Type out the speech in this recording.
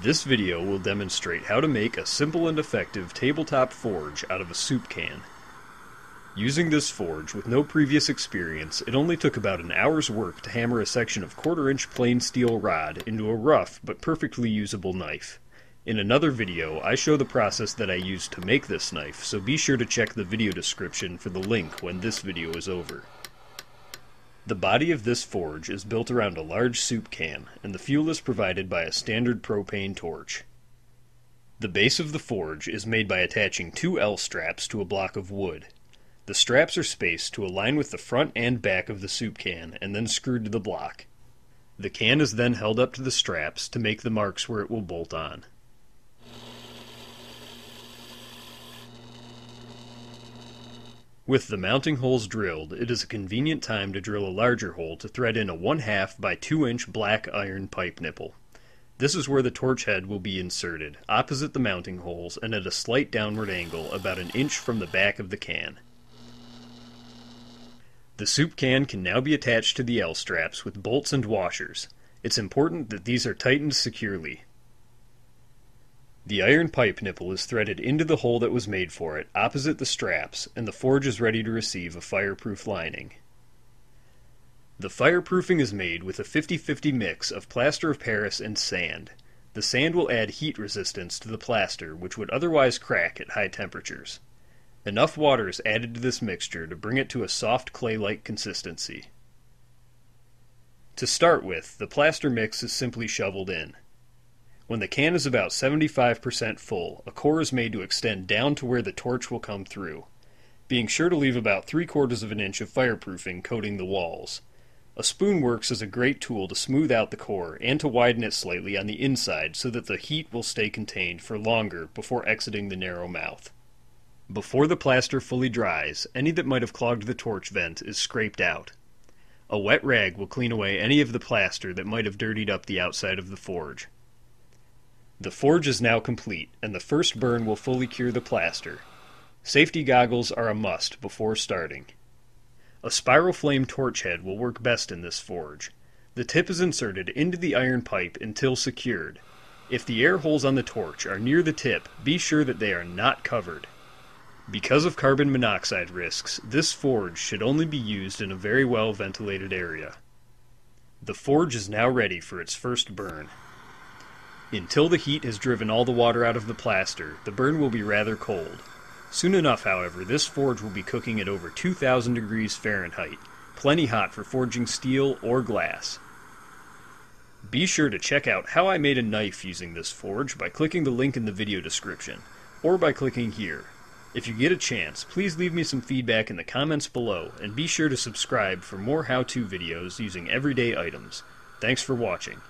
This video will demonstrate how to make a simple and effective tabletop forge out of a soup can. Using this forge with no previous experience, it only took about an hour's work to hammer a section of quarter-inch plain steel rod into a rough but perfectly usable knife. In another video, I show the process that I used to make this knife, so be sure to check the video description for the link when this video is over. The body of this forge is built around a large soup can, and the fuel is provided by a standard propane torch. The base of the forge is made by attaching two L straps to a block of wood. The straps are spaced to align with the front and back of the soup can and then screwed to the block. The can is then held up to the straps to make the marks where it will bolt on. With the mounting holes drilled, it is a convenient time to drill a larger hole to thread in a 1/2 by 2 inch black iron pipe nipple. This is where the torch head will be inserted, opposite the mounting holes and at a slight downward angle about an inch from the back of the can. The soup can can now be attached to the L straps with bolts and washers. It's important that these are tightened securely. The iron pipe nipple is threaded into the hole that was made for it, opposite the straps, and the forge is ready to receive a fireproof lining. The fireproofing is made with a 50-50 mix of plaster of Paris and sand. The sand will add heat resistance to the plaster, which would otherwise crack at high temperatures. Enough water is added to this mixture to bring it to a soft clay-like consistency. To start with, the plaster mix is simply shoveled in. When the can is about 75% full, a core is made to extend down to where the torch will come through, being sure to leave about 3 quarters of an inch of fireproofing coating the walls. A spoon works as a great tool to smooth out the core and to widen it slightly on the inside so that the heat will stay contained for longer before exiting the narrow mouth. Before the plaster fully dries, any that might have clogged the torch vent is scraped out. A wet rag will clean away any of the plaster that might have dirtied up the outside of the forge. The forge is now complete, and the first burn will fully cure the plaster. Safety goggles are a must before starting. A spiral flame torch head will work best in this forge. The tip is inserted into the iron pipe until secured. If the air holes on the torch are near the tip, be sure that they are not covered. Because of carbon monoxide risks, this forge should only be used in a very well ventilated area. The forge is now ready for its first burn. Until the heat has driven all the water out of the plaster, the burn will be rather cold. Soon enough, however, this forge will be cooking at over 2000 degrees Fahrenheit, plenty hot for forging steel or glass. Be sure to check out how I made a knife using this forge by clicking the link in the video description, or by clicking here. If you get a chance, please leave me some feedback in the comments below, and be sure to subscribe for more how-to videos using everyday items. Thanks for watching.